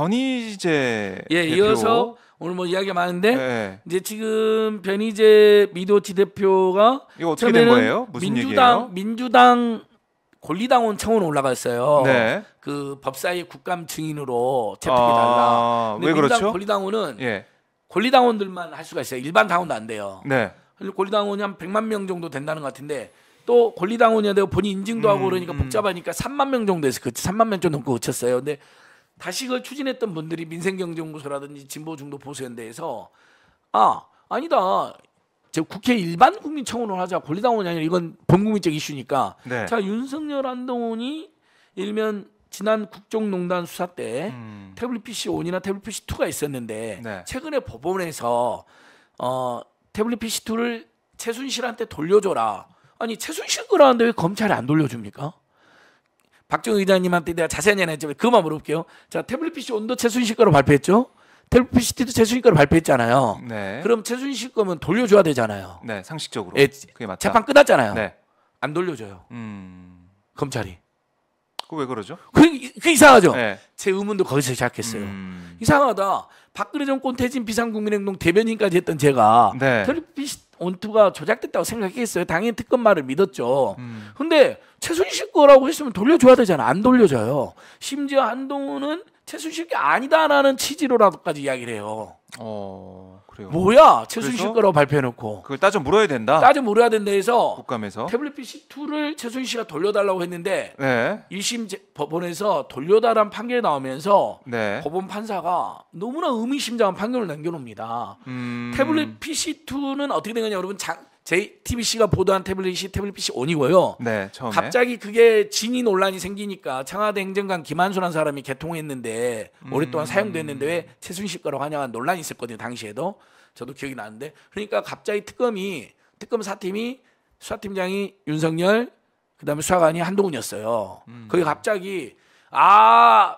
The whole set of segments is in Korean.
변희재 예 대표. 이어서 오늘 뭐 이야기가 많은데 네. 이제 지금 변희재 미도치 대표가 이거 어떻게 된 거예요? 무슨 민주당 얘기예요? 민주당 권리당원 청원 올라갔어요. 네. 그 법사위 국감 증인으로 채택해 달라. 아, 왜 그렇죠? 권리당원은 예. 권리당원들만 할 수가 있어요. 일반 당원도 안 돼요. 네. 권리당원이 한 100만 명 정도 된다는 것 같은데 또 권리당원이야 되고 본인 인증도 하고 음, 그러니까 음. 복잡하니까 3만 명 정도 에서 그치 3만 명 좀 넘고 그쳤어요. 근데 다시 그걸 추진했던 분들이 민생경제연구소라든지 진보중도 보수연대에서 아 아니다 제 국회 일반 국민 청원을 하자 권리당원이 아니라 이건 범국민적 이슈니까 네. 자 윤석열 한동훈이 일면 지난 국정농단 수사 때 음. 태블릿 PC 1이나 태블릿 PC 2가 있었는데 네. 최근에 법원에서 어 태블릿 PC 2를 최순실한테 돌려줘라 아니 최순실 거라는데 왜 검찰이 안 돌려줍니까? 박정희 의장님한테 내가 자세한 얘기는 했지만 그만 물어볼게요. 자, 태블릿 PC 온도채 순식간로 발표했죠? 태블릿 PC도 최순실거로 발표했잖아요. 네. 그럼 최순실 거면 돌려줘야 되잖아요. 네, 상식적으로. 예, 그게 맞다. 재판 끝났잖아요. 네. 안 돌려줘요. 음... 검찰이. 그왜 그러죠? 그, 그 이상하죠. 네. 제 의문도 거기서 시작했어요. 음... 이상하다. 박근혜 정권 퇴진 비상국민행동 대변인까지 했던 제가 네. 태블릿 PC 원투가 조작됐다고 생각했어요. 당연히 특검말을 믿었죠. 음. 근데 최순실 거라고 했으면 돌려줘야 되잖아. 안 돌려줘요. 심지어 한동훈은 최순실게 아니다라는 취지로라도까지 이야기를 해요. 어... 그래요. 뭐야 최순실 그래서? 거라고 발표해놓고 그걸 따져 물어야 된다. 따져 물어야 된다 해서 국감에서. 태블릿 PC2를 최순실 씨가 돌려달라고 했는데 네. 1심 법원에서 돌려달란 판결이 나오면서 네. 법원 판사가 너무나 의미심장한 판결을 남겨놓습니다. 음... 태블릿 PC2는 어떻게 된 거냐 여러분 장, JTBC가 보도한 태블릿이 태블릿 PC 온이고요. 네, 처음에. 갑자기 그게 진위 논란이 생기니까 청와대 행정관 김한수라는 사람이 개통했는데 음, 오랫동안 사용됐는데 왜 최순실 거라 환영한 논란이 있었거든요. 당시에도 저도 기억이 나는데 그러니까 갑자기 특검이 특검 사팀이 수사팀장이 윤석열 그다음에 수사관이 한동훈이었어요. 음. 거기 갑자기 아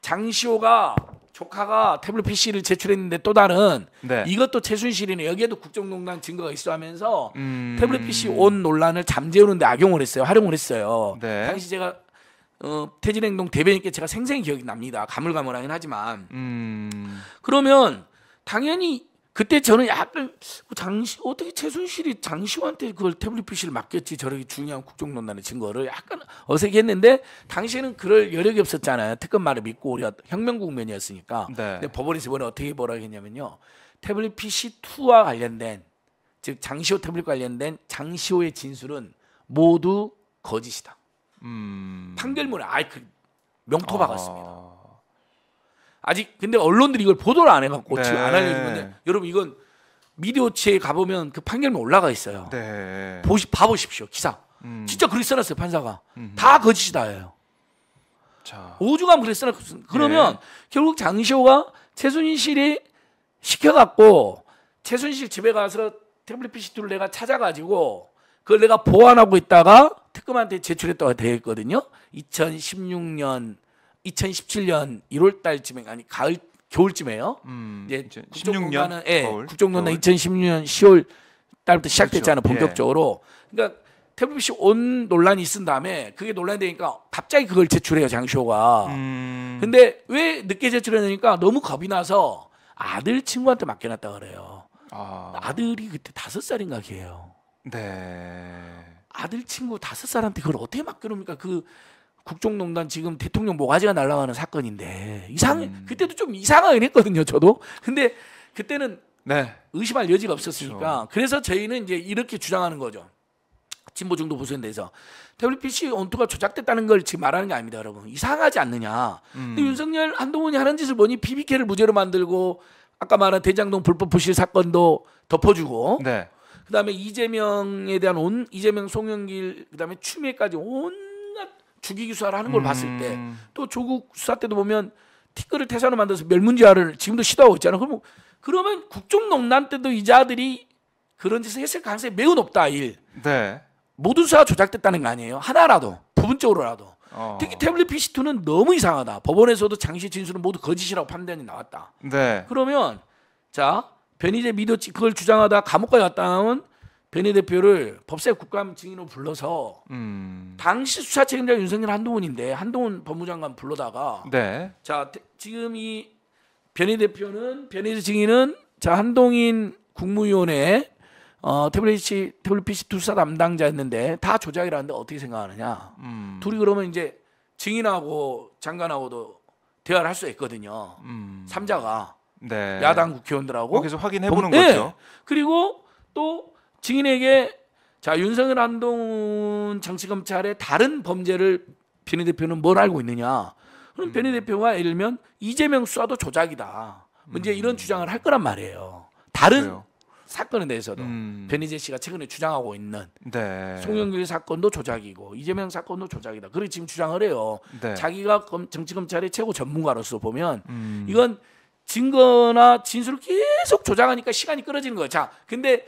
장시호가 조카가 태블릿 PC를 제출했는데 또 다른 네. 이것도 최순실이네 여기에도 국정농단 증거가 있어 하면서 음... 태블릿 PC 온 논란을 잠재우는데 악용을 했어요 활용을 했어요 네. 당시 제가 어, 태진행동 대변인께 제가 생생히 기억이 납니다 가물가물하긴 하지만 음... 그러면 당연히 그때 저는 약간 그 장시 어떻게 최순실이 장시호한테 그걸 태블릿 PC를 맡겼지 저렇게 중요한 국정논란의 증거를 약간 어색했는데 당시에는 그럴 여력이 없었잖아요 특검 말을 믿고 우리가 혁명 국면이었으니까 네. 근데 법원에서 이번에 어떻게 보라 했냐면요 태블릿 PC 2와 관련된 즉 장시호 태블릿 관련된 장시호의 진술은 모두 거짓이다 음... 판결문에 아이그 명토 박았습니다. 아... 아직 근데 언론들이 이걸 보도를 안 해갖고 네. 지금 안 알려준 는데 네. 여러분 이건 미디어체에 가보면 그 판결문 올라가 있어요. 네. 보시 봐보십시오 기사. 음. 진짜 그렇게 써놨어요 판사가. 음흠. 다 거짓이다예요. 자. 5주간 그래 써놨어. 그러면 네. 결국 장시호가 최순실이 시켜갖고 최순실 집에 가서 태블릿 PC를 내가 찾아가지고 그걸 내가 보완하고 있다가 특검한테 제출했다고 되어 있거든요. 2016년 2017년 1월 달쯤에 아니 가을 겨울쯤에요. 음, 이제 16년 예, 국정농단 2016년 10월 달부터 시작됐잖아요. 그렇죠. 본격적으로. 예. 그러니까 태블릿이 온 논란이 있은 다음에 그게 논란이 되니까 갑자기 그걸 제출해요 장쇼가 음. 근데 왜 늦게 제출했냐니까 너무 겁이 나서 아들 친구한테 맡겨놨다 그래요. 아. 들이 그때 다섯 살인가 걔예요. 네. 아들 친구 다섯 살한테 그걸 어떻게 맡겨놓습니까? 그 국정농단 지금 대통령 모가지가 날아가는 사건인데 이상 음. 그때도 좀 이상하긴 했거든요 저도 근데 그때는 네. 의심할 여지가 없었으니까 그렇죠. 그래서 저희는 이제 이렇게 주장하는 거죠 진보 중도 보수에 대해서 태블 WPC 원투가 조작됐다는 걸 지금 말하는 게 아닙니다 여러분 이상하지 않느냐 음. 근데 윤석열 한동훈이 하는 짓을 보니 BBK를 무죄로 만들고 아까 말한 대장동 불법 부실 사건도 덮어주고 네. 그다음에 이재명에 대한 온 이재명 송영길 그다음에 추미애까지 온 죽이기 수사를 하는 걸 음. 봤을 때 또 조국 수사 때도 보면 티끌을 태산으로 만들어서 멸문지화를 지금도 시도하고 있잖아. 그러면 그러면 국정농단 때도 이자들이 그런 짓을 했을 가능성이 매우 높다. 일. 네. 모든 수사 가 조작됐다는 거 아니에요. 하나라도 부분적으로라도. 어. 특히 태블릿 PC2는 너무 이상하다. 법원에서도 장시 진술은 모두 거짓이라고 판단이 나왔다. 네. 그러면 자 변희재 믿었지 그걸 주장하다 감옥까지 왔다 하면 변희 대표를 법사위 국감 증인으로 불러서 음. 당시 수사 책임자 윤석열 한동훈인데 한동훈 법무장관 불러다가 네. 자 지금 이 변희 대표는 변희 증인은 자 한동인 국무위원회 어, 태블릿이 태블릿 투사 담당자였는데 다 조작이라는데 어떻게 생각하느냐 음. 둘이 그러면 이제 증인하고 장관하고도 대화를 할 수 있거든요 음. 삼자가 음. 네. 야당 국회의원들하고 거기서 어, 확인해 보는 네. 거죠 네. 그리고 또 증인에게 자 윤석열 안동훈 정치검찰의 다른 범죄를 변희 대표는 뭘 알고 있느냐? 그럼 음. 변희 대표가 예를 들면 이재명 수사도 조작이다. 문제 뭐 음. 이런 주장을 할 거란 말이에요. 다른 그래요. 사건에 대해서도 음. 변희재 씨가 최근에 주장하고 있는 네. 송영길 사건도 조작이고 이재명 사건도 조작이다. 그리고 지금 주장을 해요. 네. 자기가 정치 검찰의 최고 전문가로서 보면 음. 이건 증거나 진술을 계속 조작하니까 시간이 끌어지는 거예요. 자, 근데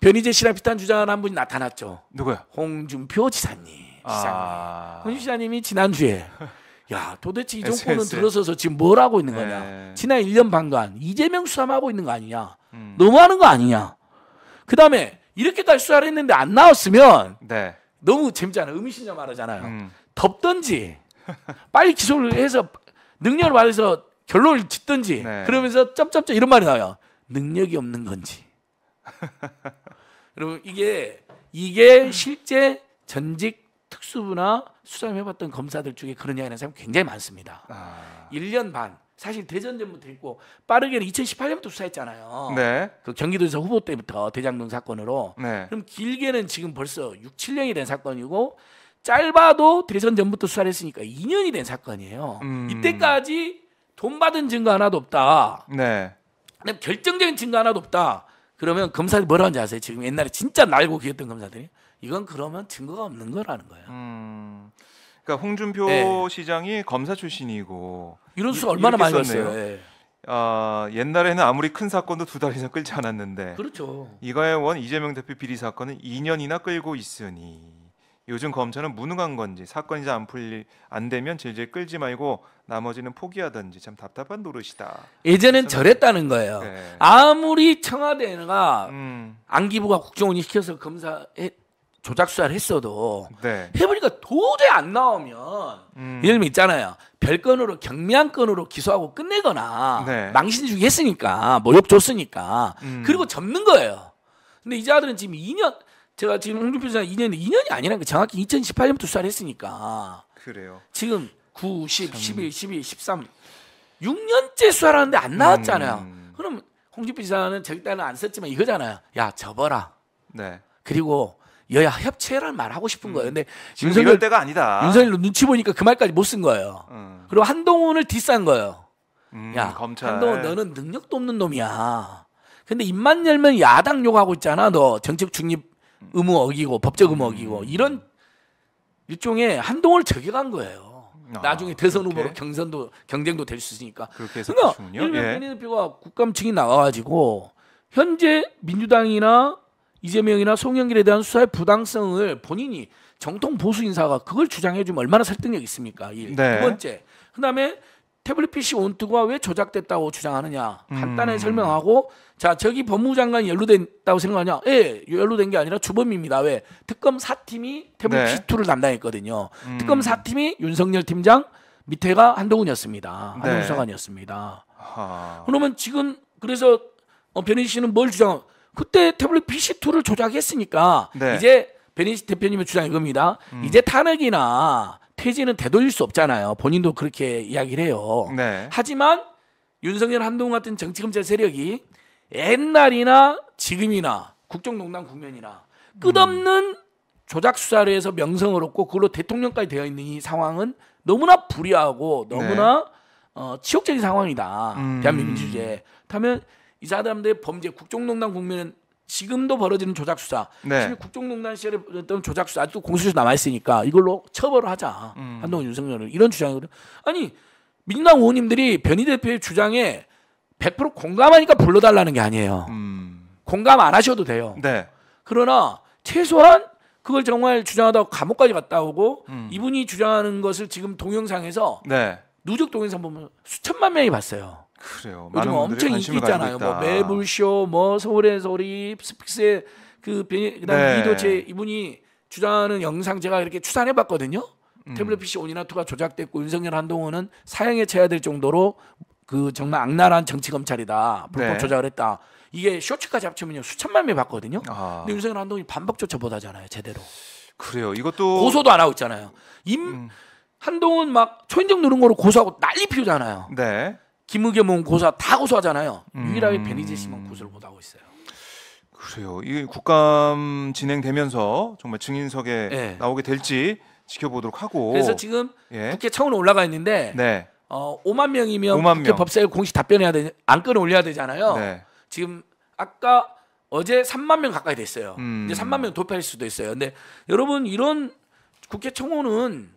변희재 씨학비슷한 주장하는 한 분이 나타났죠. 누구야? 홍준표 지사님. 아... 홍준표 지사님이 지난주에 야 도대체 이 정권은 SS. 들어서서 지금 뭘 하고 있는 거냐? 네. 지난 1년 반간 이재명 수사하고 있는 거 아니냐? 음. 너무하는 거 아니냐? 그 다음에 이렇게까지 수사를 했는데 안 나왔으면 네. 너무 재밌잖아 의미심장 말하잖아요. 음. 덥던지 빨리 기소를 해서 능력을 말해서 결론을 짓든지 네. 그러면서 쩝쩝쩝 이런 말이 나와요. 능력이 없는 건지. 여러분 이게 이게 실제 전직 특수부나 수사를 해봤던 검사들 중에 그러냐 하는 사람 굉장히 많습니다. 아. 1년 반. 사실 대전전부터 있고 빠르게는 2018년부터 수사했잖아요. 네. 그경기도에서 후보 때부터 대장동 사건으로. 네. 그럼 길게는 지금 벌써 6, 7년이 된 사건이고 짧아도 대전전부터 수사를 했으니까 2년이 된 사건이에요. 음. 이때까지 돈 받은 증거 하나도 없다. 네. 결정적인 증거 하나도 없다. 그러면 검사들이 뭐라 하는지 아세요? 지금 옛날에 진짜 날고 귀했던 검사들이 이건 그러면 증거가 없는 거라는 거예요. 음, 그러니까 홍준표 네. 시장이 검사 출신이고 이런 수 얼마나 많이 썼어요. 네. 예. 아, 옛날에는 아무리 큰 사건도 두 달 이상 끌지 않았는데 그렇죠. 이가의 원 이재명 대표 비리 사건은 2년이나 끌고 있으니 요즘 검찰은 무능한 건지 사건이 잘 안 풀리 안 되면 질질 끌지 말고 나머지는 포기하든지 참 답답한 노릇이다. 예전엔 저랬다는 거예요. 네. 아무리 청와대가 음. 안기부가 국정원이 시켜서 검사 조작 수사를 했어도 네. 해보니까 도저히 안 나오면 음. 예를 들면 있잖아요. 별건으로 경미한건으로 기소하고 끝내거나 네. 망신 주 했으니까 모욕 줬으니까 음. 그리고 접는 거예요. 근데 이 자들은 지금 2년 제가 지금 홍준표 지사 2년 2년이 아니라는 게 정확히 2018년부터 수사를 했으니까. 그래요. 지금 9, 10, 참... 11, 12, 13 6년째 수사를 하는데 안 나왔잖아요. 음... 그럼 홍준표 지사는 절대는 안 썼지만 이거잖아요. 야, 접어라. 네. 그리고 여야 협치해라는 말 하고 싶은 음. 거예요. 근데 윤석열 때가 아니다. 윤석열 눈치 보니까 그 말까지 못 쓴 거예요. 음. 그리고 한동훈을 뒷싼 거예요. 음, 야, 검찰. 한동훈 너는 능력도 없는 놈이야. 근데 입만 열면 야당 욕하고 있잖아. 너 정책 중립 의무 어기고 법적 의무 음. 어기고 이런 일종의 한동을 저격한 거예요. 아, 나중에 대선 그렇게? 후보로 경선도 경쟁도 될 수 있으니까. 그렇게 해서 그러니까 일명 연예대표가 예. 국감층이 나와가지고 현재 민주당이나 이재명이나 송영길에 대한 수사의 부당성을 본인이 정통 보수 인사가 그걸 주장해주면 얼마나 설득력 있습니까? 일. 네. 번째, 그다음에 태블릿 PC 온투가 왜 조작됐다고 주장하느냐 간단히 음. 설명하고 자 저기 법무장관이 연루됐다고 생각하냐 예 연루된 게 아니라 주범입니다 왜 특검 사팀이 태블릿 네. PC2를 담당했거든요 음. 특검 사팀이 윤석열 팀장 밑에가 한동훈이었습니다 네. 한동훈 사관이었습니다 하... 그러면 지금 그래서 어, 변희 씨는 뭘 주장 그때 태블릿 PC2를 조작했으니까 네. 이제 변희 대표님의 주장 이겁니다 음. 이제 탄핵이나 폐진은 되돌릴 수 없잖아요. 본인도 그렇게 이야기를 해요. 네. 하지만 윤석열 한동훈 같은 정치검찰 세력이 옛날이나 지금이나 국정농단 국면이나 끝없는 음. 조작 수사를 해서 명성을 얻고 그걸로 대통령까지 되어 있는 이 상황은 너무나 불의하고 너무나 네. 어, 치욕적인 상황이다. 음. 대한민국 주제의에그면이 사람들의 범죄 국정농단 국면은 지금도 벌어지는 조작 수사, 네. 지금 국정농단 시절에 어떤 조작 수사 아직도 공수처 남아 있으니까 이걸로 처벌을 하자 음. 한동훈 윤석열을 이런 주장이거든. 아니 민주당 의원님들이 변희 대표의 주장에 100% 공감하니까 불러달라는 게 아니에요. 음. 공감 안 하셔도 돼요. 네. 그러나 최소한 그걸 정말 주장하다가 감옥까지 갔다 오고 음. 이분이 주장하는 것을 지금 동영상에서 네. 누적 동영상 보면 수천만 명이 봤어요. 그래요. 요즘 엄청 인기 있잖아요. 뭐 매불쇼, 뭐 서울의 소리, 스픽스의 그 병이, 그다음 네. 이도체 이분이 주장하는 영상 제가 이렇게 추산해 봤거든요. 음. 태블릿 PC 온이나투가 조작됐고 윤석열 한동훈은 사형에 처해야 될 정도로 그 정말 악랄한 정치 검찰이다. 불법 네. 조작을 했다. 이게 쇼츠까지 합치면 수천만 명 봤거든요. 아. 근데 윤석열 한동훈이 반복조차 못 하잖아요, 제대로. 그래요. 이것도 고소도 안 하고 있잖아요. 임 음. 한동훈 막 초인종 누른 거로 고소하고 난리 피우잖아요. 네. 김우겸은 음. 고사 다 고소하잖아요. 음. 유일하게 베니지시만 고소를 못 하고 있어요. 그래요. 이 국감 진행되면서 정말 증인석에 네. 나오게 될지 지켜보도록 하고. 그래서 지금 예. 국회 차원 올라가 있는데 네. 어, 5만 명이면 5만 국회 법사위 공식 답변해야 되안 안건을 올려야 되잖아요. 네. 지금 아까 어제 3만 명 가까이 됐어요. 음. 이제 3만 명 돌파할 수도 있어요. 근데 여러분 이런 국회 청원은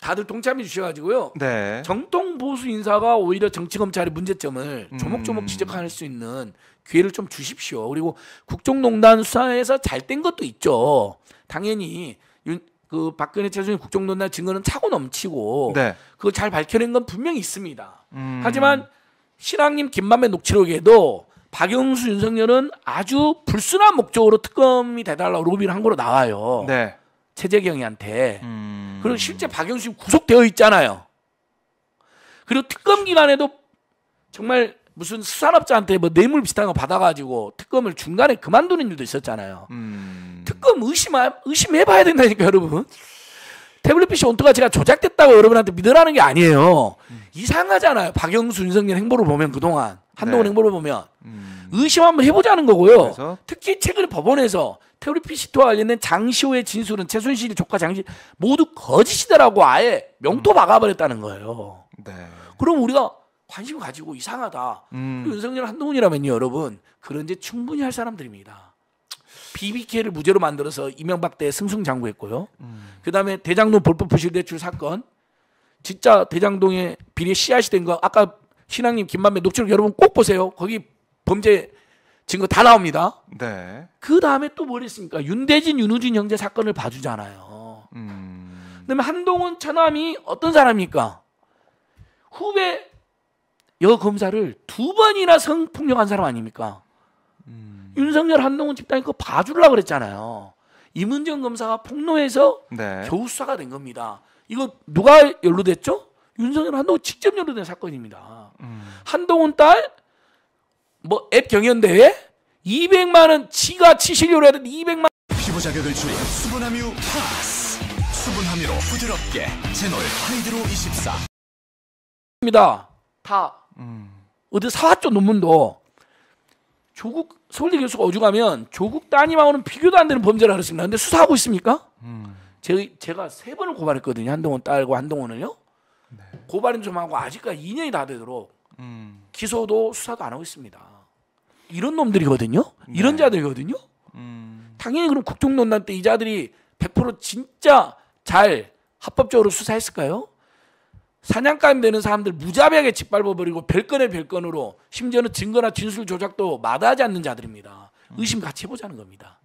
다들 동참해 주셔가지고요. 네. 정통 보수 인사가 오히려 정치 검찰의 문제점을 음. 조목조목 음. 지적할 수 있는 기회를 좀 주십시오. 그리고 국정농단 수사에서 잘 된 것도 있죠. 당연히 윤, 그 박근혜 최순실 국정농단 증거는 차고 넘치고 네. 그거 잘 밝혀낸 건 분명히 있습니다. 음. 하지만 신앙님 김만배 녹취록에도 박영수 윤석열은 아주 불순한 목적으로 특검이 돼달라고 로비를 한 거로 나와요. 네. 최재경이한테. 음. 음. 그리고 실제 박영수 구속되어 있잖아요. 그리고 특검 기간에도 정말 무슨 수산업자한테 뭐 뇌물 비슷한 거 받아가지고 특검을 중간에 그만두는 일도 있었잖아요. 음... 특검 의심 의심해봐야 된다니까 여러분. 태블릿 PC 온토가제가 조작됐다고 여러분한테 믿으라는 게 아니에요. 음. 이상하잖아요. 박영수, 윤석열 행보를 보면 그동안 한동훈 네. 행보를 보면 음. 의심 한번 해보자는 거고요. 그래서? 특히 최근 에 법원에서 테오리피시토와 관련된 장시호의 진술은 최순실 조카 장시 모두 거짓이다라고 아예 명토 음. 박아버렸다는 거예요. 네. 그럼 우리가 관심 을 가지고 이상하다. 음. 윤석열 한동훈이라면요, 여러분 그런 데 충분히 할 사람들입니다. BBK를 무죄로 만들어서 이명박 때 승승장구했고요. 음. 그다음에 대장동 불법 부실 대출 사건, 진짜 대장동에 비리 씨앗이 된 거 아까 신앙님 김만배 녹취록 여러분 꼭 보세요. 거기 범죄 증거 다 나옵니다. 네. 그 다음에 또뭘 했습니까? 윤대진, 윤우진 형제 사건을 봐주잖아요. 음. 그다음에 한동훈 차남이 어떤 사람입니까? 후배 여 검사를 두 번이나 성폭력한 사람 아닙니까? 음. 윤석열 한동훈 집단이 그거 봐주려고 그랬잖아요. 이문정 검사가 폭로해서 네. 교수사가 된 겁니다. 이거 누가 연루됐죠? 윤석열 한동훈 직접 연루된 사건입니다. 음. 한동훈 딸 뭐앱 경연대회? 200만 원 지가 치실려로해야 되는데 200만 피부 자극을 줄인 수분함유 파스 수분함유로 부드럽게 제놀 하이드로 24 입니다. 다 음. 어디 사왔죠 논문도 조국 서울대 교수가 오죽하면 조국 따님하고는 비교도 안 되는 범죄를 하랬습니다. 근데 수사하고 있습니까? 음. 제, 제가 세 번을 고발했거든요. 한동훈 딸과 한동훈을요. 네. 고발은 좀 하고 아직까지 2년이 다 되도록 음. 기소도 수사도 안 하고 있습니다. 이런 놈들이거든요. 이런 네. 자들이거든요. 음. 당연히 그럼 국정농단 때이 자들이 100% 진짜 잘 합법적으로 수사했을까요? 사냥감 되는 사람들 무자비하게 짓밟아버리고 별건에 별건으로 심지어는 증거나 진술 조작도 마다하지 않는 자들입니다. 음. 의심 같이 해보자는 겁니다.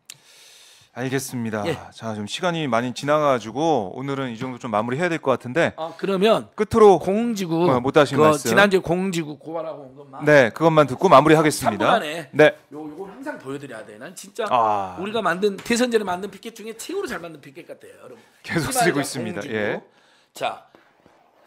알겠습니다. 예. 자, 좀 시간이 많이 지나가지고 오늘은 이 정도 좀 마무리해야 될 것 같은데. 아, 그러면 끝으로 공지구 어, 못 하신 그 말씀. 지난주 공지구 고발하고 온 것만. 네, 그것만 듣고 마무리하겠습니다. 3분 안에. 네. 요 요걸 항상 보여드려야 돼. 난 진짜 아... 우리가 만든 대선제를 만든 피켓 중에 최고로 잘 만든 피켓 같아요, 여러분. 계속 쓰고 있습니다. 공지구. 예. 자,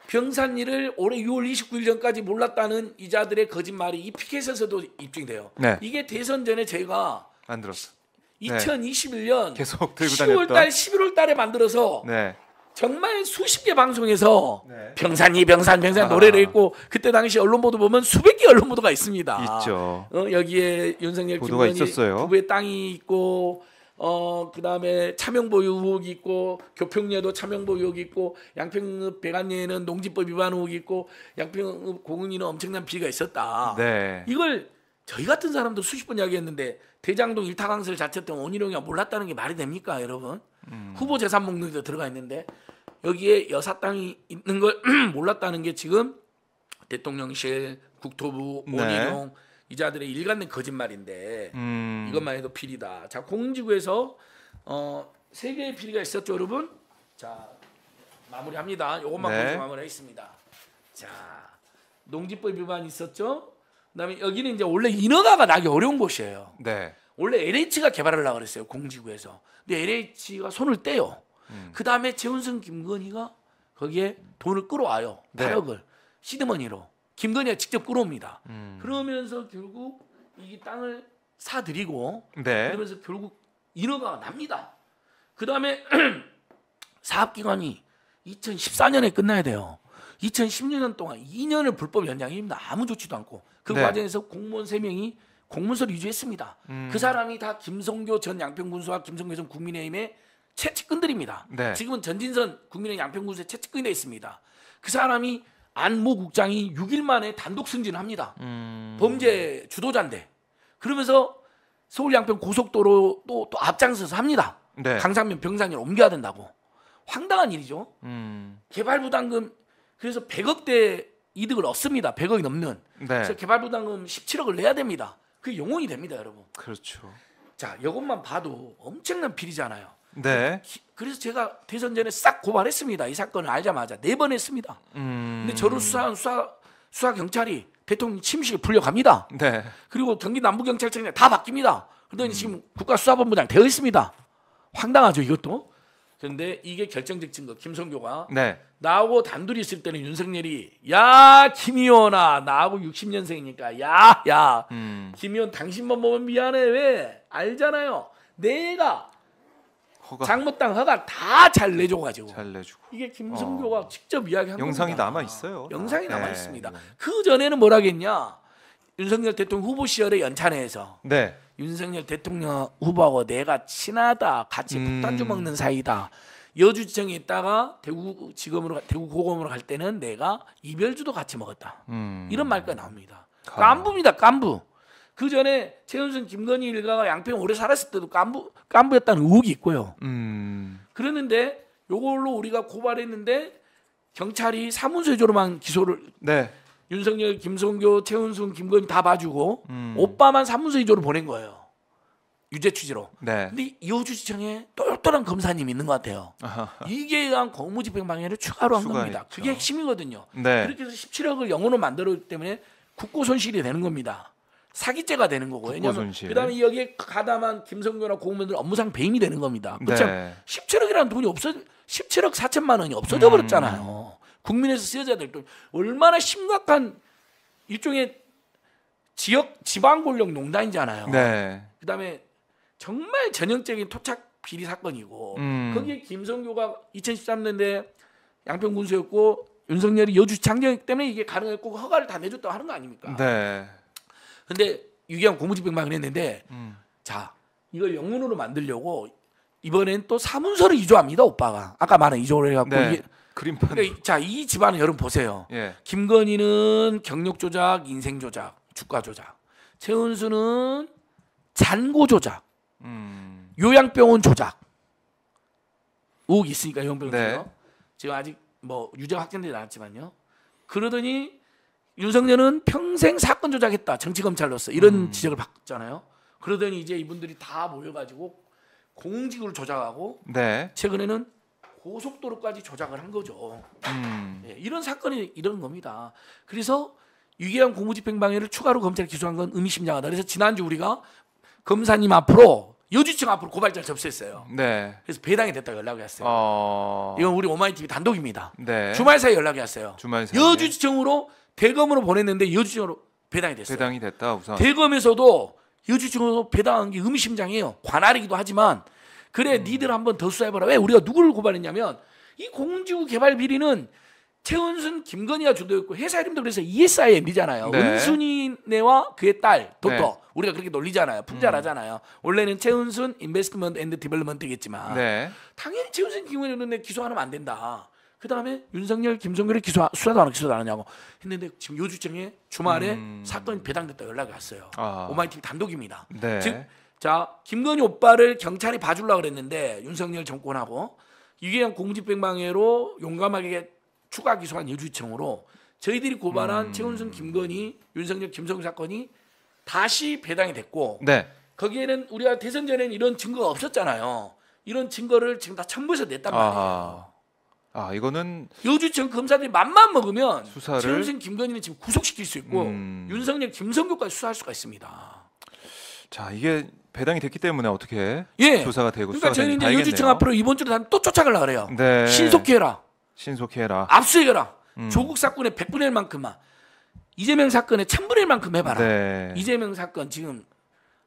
병산일을 올해 6월 29일 전까지 몰랐다는 이자들의 거짓말이 이 피켓에서도 입증돼요. 네. 이게 대선 전에 제가 만들었어. 네. 2021년 계속 들고 10월 달, 11월 달에 만들어서 네. 정말 수십 개 방송에서 네. 병산이 병산 병산 아. 노래를 했고 그때 당시 언론 보도 보면 수백 개 언론 보도가 있습니다. 있죠. 어, 여기에 윤석열 보도가 부부의 땅이 있고 어 그다음에 차명보 의혹이 있고 교평리에도 차명보 의혹이 있고 양평읍 배관리에는 농지법 위반 의혹이 있고 양평읍 공흥리는 엄청난 피가 있었다. 네. 이걸 저희 같은 사람도 수십 번 이야기했는데 대장동 일타강설 자체 했던 원희룡이가 몰랐다는 게 말이 됩니까, 여러분? 음. 후보 재산 목록에도 들어가 있는데 여기에 여사 땅이 있는 걸 몰랐다는 게 지금 대통령실, 국토부, 네. 원희룡 네. 이자들의 일관된 거짓말인데 음. 이것만 해도 필이다 자, 공지구에서 어, 세 개의 필리가 있었죠, 여러분? 자, 마무리합니다. 요것만 네. 공지 마무리했습니다 자, 농지법 위반 있었죠? 그다음에 여기는 이제 원래 인허가가 나기 어려운 곳이에요. 네. 원래 LH가 개발하려고 그랬어요 공지구에서. 근데 LH가 손을 떼요. 음. 그 다음에 재훈승 김건희가 거기에 돈을 끌어와요. 8억을 네. 시드머니로 김건희가 직접 끌어옵니다. 음. 그러면서 결국 이 땅을 사들이고 네. 그러면서 결국 인허가가 납니다. 그 다음에 사업기간이 2014년에 끝나야 돼요. 2 0 1 6년 동안 2년을 불법 연장입니다. 아무 조치도 않고 그 네. 과정에서 공무원 3명이 공문서를 위조했습니다. 음. 그 사람이 다 김성교 전 양평군수와 김성교 전 국민의힘의 채측근들입니다 네. 지금은 전진선 국민의 양평군수의 채측근에 있습니다. 그 사람이 안무 국장이 6일 만에 단독 승진을 합니다. 음. 범죄 주도자인데 그러면서 서울 양평 고속도로 또, 또 앞장서서 합니다. 네. 강상면 병상을 옮겨야 된다고 황당한 일이죠. 음. 개발부담금 그래서 100억대 이득을 얻습니다. 100억이 넘는. 네. 그래서 개발 부담금 17억을 내야 됩니다. 그게 용원이 됩니다, 여러분. 그렇죠. 자, 이것만 봐도 엄청난 비리잖아요. 네. 그래서 제가 대선전에 싹 고발했습니다. 이 사건을 알자마자 네 번 했습니다. 음... 근데 저를 수사한 수사 수사 경찰이 대통령 침실 불려갑니다. 네. 그리고 경기 남부 경찰청장 다 바뀝니다. 그런데 음... 지금 국가수사본부장 되어 있습니다. 황당하죠, 이것도. 그런데 이게 결정적 증거. 김성교가 네. 나하고 단둘이 있을 때는 윤석열이 야 김희원아 나하고 60년생이니까 야야 야. 음. 김희원 당신만 보면 미안해 왜 알잖아요. 내가 허가. 장모땅 허가 다 잘 내줘 가지고 잘 내주고 이게 김성교가 어. 직접 이야기한 영상이 겁니다. 남아 있어요. 영상이 네. 남아 있습니다. 네. 그 전에는 뭐라겠냐 윤석열 대통령 후보 시절에 연찬회에서 네. 윤석열 대통령 후보하고 내가 친하다. 같이 음. 폭탄주 먹는 사이다. 여주지청에 있다가 대구지금으로 대구고검으로 갈 때는 내가 이별주도 같이 먹었다. 음. 이런 말까지 나옵니다. 깐부입니다. 깐부. 그 전에 최은순 김건희 일가가 양평 오래 살았을 때도 깐부 깐부였다는 의혹이 있고요. 음. 그랬는데 요걸로 우리가 고발했는데 경찰이 사문서 조로만 기소를 네. 윤석열, 김성교, 최은순, 김건희 다 봐주고 음. 오빠만 사무소 위조로 보낸 거예요. 유죄 취지로. 네. 근데 이호주시청에 똘똘한 검사님이 있는 것 같아요. 이게 의한 공무집행 방해를 추가로 한 겁니다. 있죠. 그게 핵심이거든요. 네. 그렇게 해서 17억을 영어로 만들었기 때문에 국고 손실이 되는 겁니다. 사기죄가 되는 거고요. 왜냐하면 그다음에 여기에 가담한 김성규나 공무원들 업무상 배임이 되는 겁니다. 네. 그렇죠? 네. 17억이라는 돈이 없어 17억 4천만 원이 없어져 버렸잖아요. 음. 국민에서 쓰여져야 될 돈. 얼마나 심각한 일종의 지역 지방 권력 농단이잖아요. 네. 그다음에 정말 전형적인 토착 비리 사건이고 음. 거기에 김성교가 2013년에 양평 군수였고 윤석열이 여주 장정이기 때문에 이게 가능했고 허가를 다 내줬다고 하는 거 아닙니까? 네. 근데 유기한 고무집행만 그랬는데 음. 자 이걸 영문으로 만들려고 이번엔 또 사문서를 이조합니다 오빠가 아까 말한 이조를 해갖고 네. 이게 그림판. 그러니까 자, 이집안을 여러분 보세요. 예. 김건희는 경력 조작, 인생 조작, 주가 조작. 최은수는 잔고 조작. 음. 요양병원 조작. 의혹 있으니까 요양병원 네. 지금 아직 뭐 유죄 확정되지 않았지만요. 그러더니 윤석열은 평생 사건 조작했다. 정치 검찰로서 이런 음. 지적을 받잖아요. 그러더니 이제 이분들이 다 모여가지고 공직을 조작하고 네. 최근에는 고속도로까지 조작을 한 거죠. 음. 예, 이런 사건이 이런 겁니다. 그래서 유기한 공무집행방해를 추가로 검찰에 기소한 건 의미심장하다. 그래서 지난주 우리가 검사님 앞으로 여주청 앞으로 고발자를 접수했어요. 네. 그래서 배당이 됐다고 연락이 왔어요. 어... 이건 우리 오마이TV 단독입니다. 네. 주말 사이 연락이 왔어요. 주말 사이 여주청으로 대검으로 보냈는데 여주청으로 배당이 됐어요. 배당이 됐다 우선. 대검에서도 여주청으로 배당한 게의미심장이에요 관할이기도 하지만 그래 니들 한번 더 수사해봐라. 왜 우리가 누구를 고발했냐면 이 공주 개발 비리는 최은순, 김건희가 주도했고 회사 이름도 그래서 ESI MB잖아요. 네. 은순이네와 그의 딸 도터 네. 우리가 그렇게 놀리잖아요. 품절하잖아요. 음. 원래는 최은순 인베스트먼트 앤드 디벨롭먼트겠지만 네. 당연히 최은순, 김건희는 기소하면 안 된다. 그 다음에 윤석열, 김성규를 기소 수사도 안 기소도 안 하냐고 했는데 지금 요주청에 주말에 음. 사건이 배당됐다 연락이 왔어요. 아. 오마이 t 단독입니다. 네. 즉 자, 김건희 오빠를 경찰이 봐주려고 그랬는데 윤석열 정권하고 이게 공직백방해로 용감하게 추가 기소한 여주청으로 저희들이 고발한 음. 최은순, 김건희, 윤석열, 김성 사건이 다시 배당이 됐고 네. 거기에는 우리가 대선 전에는 이런 증거가 없었잖아요. 이런 증거를 지금 다 첨부해서 냈단 말이에요. 아, 아 이거는 여주청 검사들이 맘만 먹으면 수사를 최은순, 김건희는 지금 구속시킬 수 있고 음. 윤석열, 김성규까지 수사할 수가 있습니다. 자 이게 배당이 됐기 때문에 어떻게 예. 조사가 되고 그러니까 저희는 이제 유지청 앞으로 이번 주로 또 쫓아가려 그래요. 네. 신속히 해라. 신속히 해라. 압수해라. 음. 조국 사건의 100분의 1만큼만 이재명 사건의 1000분의 1만큼 해봐라. 네. 이재명 사건 지금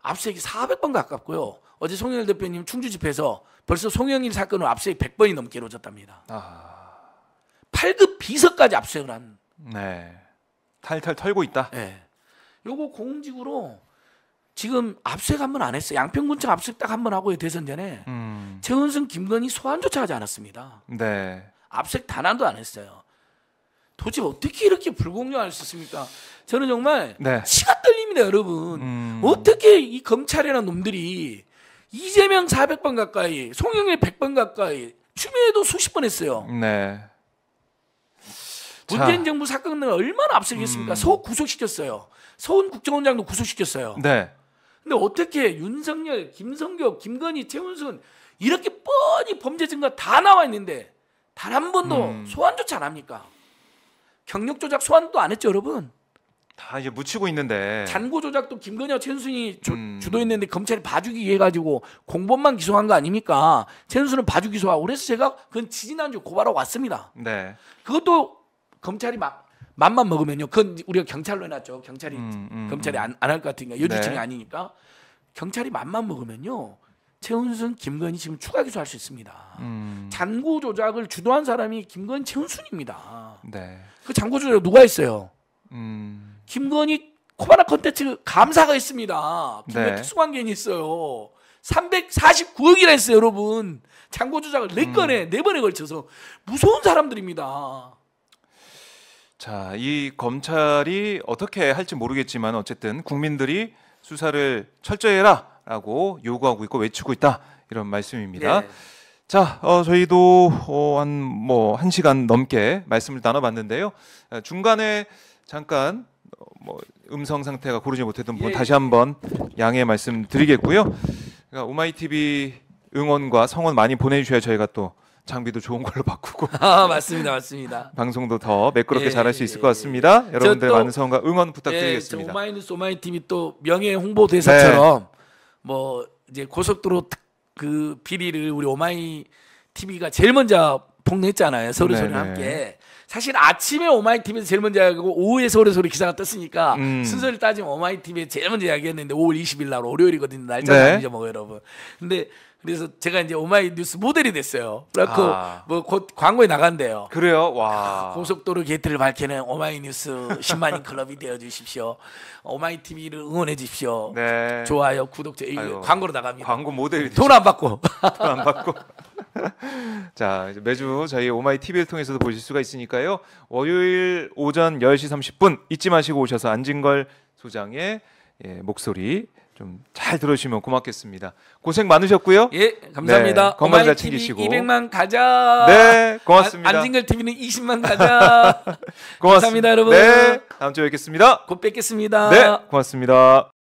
압수액이 400번 가깝고요. 어제 송영일 대표님 충주 집회에서 벌써 송영일 사건은 압수액 100번이 넘게 이루어졌답니다. 아... 8급 비서까지 압수액을 한. 네. 탈탈 털고 있다. 네. 요거 공직으로 지금 압수색 한번 안 했어요. 양평군청 압수색 딱한 번하고 대선 전에 음. 최은순, 김건희 소환조차 하지 않았습니다. 네. 압수색 단 한도 안 했어요. 도대체 어떻게 이렇게 불공정할 수 있습니까? 저는 정말 네. 치가 떨립니다, 여러분. 음. 어떻게 이 검찰이라는 놈들이 이재명 400번 가까이, 송영일 100번 가까이, 추미애도 수십 번 했어요. 네. 문재인 자. 정부 사건을 얼마나 압수서겠습니까 음. 소 구속시켰어요. 서훈 국정원장도 구속시켰어요. 네. 근데 어떻게 윤석열, 김성교, 김건희, 최문순 이렇게 뻔히 범죄 증거 다 나와 있는데 단 한 번도 음. 소환조차 안 합니까? 경력 조작 소환도 안 했죠, 여러분. 다 이제 묻히고 있는데 잔고 조작도 김건희와 최순이 음. 주도했는데 검찰이 봐주기 위해 가지고 공범만 기소한 거 아닙니까? 최순수은 봐주기 소하고 그래서 제가 그건 지지난주 고발하고 왔습니다. 네. 그것도 검찰이 막 맘만 먹으면요. 그건 우리가 경찰로 해놨죠. 경찰이 음, 음, 음. 검찰이 안할 것 같으니까 여주층이 네. 아니니까 경찰이 맘만 먹으면요. 최은순, 김건희 지금 추가 기소할 수 있습니다. 음. 잔고 조작을 주도한 사람이 김건희, 최은순입니다. 네. 그 잔고 조작 누가 했어요? 음. 김건희 코바나 컨텐츠 감사가 있습니다. 김건희 네. 특수관계인이 있어요. 349억이라 했어요, 여러분. 잔고 조작을 네 음. 건에 네 번에 걸쳐서 무서운 사람들입니다. 자, 이 검찰이 어떻게 할지 모르겠지만 어쨌든 국민들이 수사를 철저히 해라라고 요구하고 있고 외치고 있다 이런 말씀입니다. 네. 자, 어, 저희도 어, 한뭐 한 시간 넘게 말씀을 나눠봤는데요. 어, 중간에 잠깐 어, 뭐 음성 상태가 고르지 못했던 부분 예. 다시 한번 양해 말씀드리겠고요. 그러니까 오마이 TV 응원과 성원 많이 보내주셔야 저희가 또 장비도 좋은 걸로 바꾸고 아 맞습니다 맞습니다 방송도 더 매끄럽게 예, 잘할 수 있을 예, 것 예. 같습니다 예, 여러분들 많은 성과 응원 부탁드리겠습니다 예, 오마이뉴 오마이 팀이 또 명예 홍보 대사처럼 네. 뭐 이제 고속도로 그 비리를 우리 오마이 TV가 제일 먼저 폭로했잖아요 서울 네, 소리 네. 함께 사실 아침에 오마이TV에서 제일 먼저 이야기 하고 오후에 서울의 소리 기사가 떴으니까 음. 순서를 따지면 오마이TV에 제일 먼저 이야기했는데 5월 20일 날 월요일이거든요. 날짜 네. 안잊어먹어 뭐, 여러분. 근데 그래서 제가 이제 오마이 뉴스 모델이 됐어요. 그래갖 아. 뭐곧 광고에 나간대요. 그래요? 와. 아, 고속도로 게이트를 밝히는 오마이 뉴스 10만인 클럽이 되어 주십시오. 어, 오마이 TV를 응원해 주십시오. 네. 좋아요, 구독자, 아이 광고로 나갑니다. 광고 모델이 돈안 받고. 돈 안 받고. 자, 매주 저희 오마이 TV를 통해서도 보실 수가 있으니까요. 월요일 오전 10시 30분 잊지 마시고 오셔서 안진걸 소장의 예, 목소리 좀 잘 들어주시면 고맙겠습니다. 고생 많으셨고요. 예, 감사합니다. 네, 건강 잘 챙기시고. 200만 가자. 네, 고맙습니다. 아, 안진걸 TV는 20만 가자. 고맙습니다, 여러분. 네, 다음 주에 뵙겠습니다. 곧 뵙겠습니다. 네, 고맙습니다.